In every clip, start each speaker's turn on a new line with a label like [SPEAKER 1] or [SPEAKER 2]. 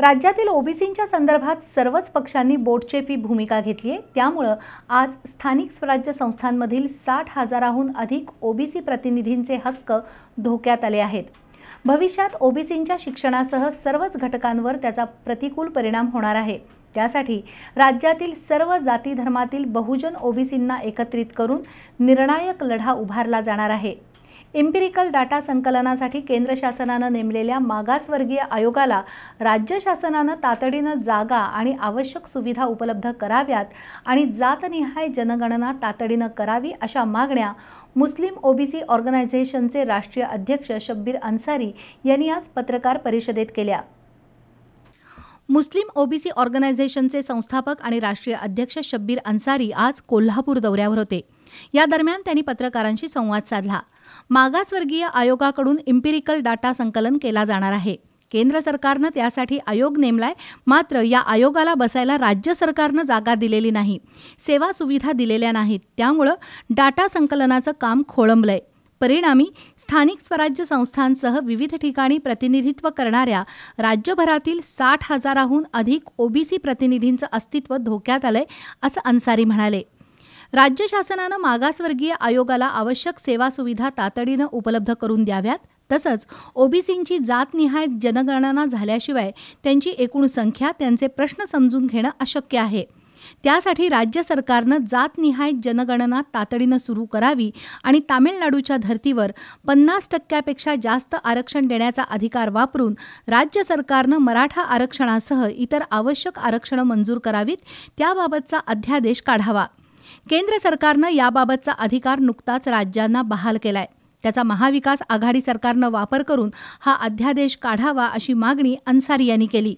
[SPEAKER 1] राज्यातील ओबीसींच्या संदर्भात सर्वच पक्षांनी बोटचेपी भूमिका घेतली आहे त्यामुळं आज स्थानिक स्वराज्य संस्थांमधील साठ हजाराहून अधिक ओबीसी प्रतिनिधींचे हक्क धोक्यात आले आहेत भविष्यात ओबीसींच्या शिक्षणासह सर्वच घटकांवर त्याचा प्रतिकूल परिणाम होणार आहे त्यासाठी राज्यातील सर्व जाती धर्मातील बहुजन ओबीसींना एकत्रित करून निर्णायक लढा उभारला जाणार आहे इम्पिरिकल डाटा संकलनासाठी केंद्र शासनानं नेमलेल्या मागासवर्गीय आयोगाला राज्य शासनानं तातडीनं जागा आणि आवश्यक सुविधा उपलब्ध कराव्यात आणि जातनिहाय जनगणना तातडीनं करावी अशा मागण्या मुस्लिम ओबीसी ऑर्गनायझेशनचे राष्ट्रीय अध्यक्ष शब्बीर अन्सारी यांनी आज पत्रकार परिषदेत केल्या मुस्लिम ओबीसी ऑर्गनायझेशनचे संस्थापक आणि राष्ट्रीय अध्यक्ष शब्बीर अन्सारी आज कोल्हापूर दौऱ्यावर होते या दरम्यान त्यांनी पत्रकारांशी संवाद साधला मागासवर्गीय आयोगाकडून इम्पिरिकल डाटा संकलन केला जाणार आहे केंद्र सरकारनं त्यासाठी आयोग नेमलाय मात्र या आयोगाला बसायला राज्य सरकारनं जागा दिलेली नाही सेवा सुविधा दिलेल्या नाहीत त्यामुळं डाटा संकलनाचं काम खोळंबलंय परिणामी स्थानिक स्वराज्य संस्थांसह विविध ठिकाणी प्रतिनिधित्व करणाऱ्या राज्यभरातील साठ हजाराहून अधिक ओबीसी प्रतिनिधींचं अस्तित्व धोक्यात आलंय असं अन्सारी म्हणाले राज्य शासनानं मागासवर्गीय आयोगाला आवश्यक सेवा सुविधा तातडीनं उपलब्ध करून द्याव्यात तसंच ओबीसींची जातनिहाय जनगणना झाल्याशिवाय त्यांची एकूण संख्या त्यांचे प्रश्न समजून घेणं अशक्य आहे त्यासाठी राज्य सरकारनं जातनिहाय जनगणना तातडीनं सुरू करावी आणि तामिळनाडूच्या धर्तीवर पन्नास टक्क्यापेक्षा जास्त आरक्षण देण्याचा अधिकार वापरून राज्य सरकारनं मराठा आरक्षणासह इतर आवश्यक आरक्षणं मंजूर करावीत त्याबाबतचा अध्यादेश काढावा केंद्र सरकारनं याबाबतचा अधिकार नुकताच राज्यांना बहाल केलाय त्याचा महाविकास आघाडी सरकारनं वापर करून हा अध्यादेश काढावा अशी मागणी अन्सारी यांनी केली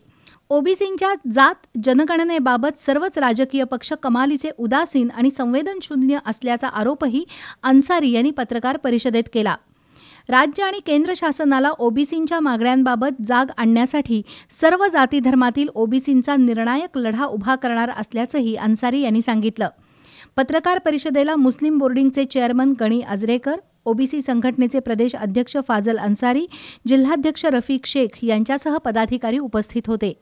[SPEAKER 1] ओबीसींच्या जात जनगणनेबाबत सर्वच राजकीय पक्ष कमालीचे उदासीन आणि संवेदनशून्य असल्याचा आरोपही अन्सारी यांनी पत्रकार परिषदेत केला राज्य आणि केंद्र शासनाला ओबीसींच्या मागण्यांबाबत जाग आणण्यासाठी सर्व जाती धर्मातील ओबीसींचा निर्णायक लढा उभा करणार असल्याचंही अन्सारी यांनी सांगितलं पत्रकार परिषदेला मुस्लिम बोर्डिंगचे चेअरमन गणी आजरेकर ओबीसी संघटनेचे प्रदेश अध्यक्ष फाजल अन्सारी जिल्हाध्यक्ष रफीक शेख यांच्यासह पदाधिकारी उपस्थित होते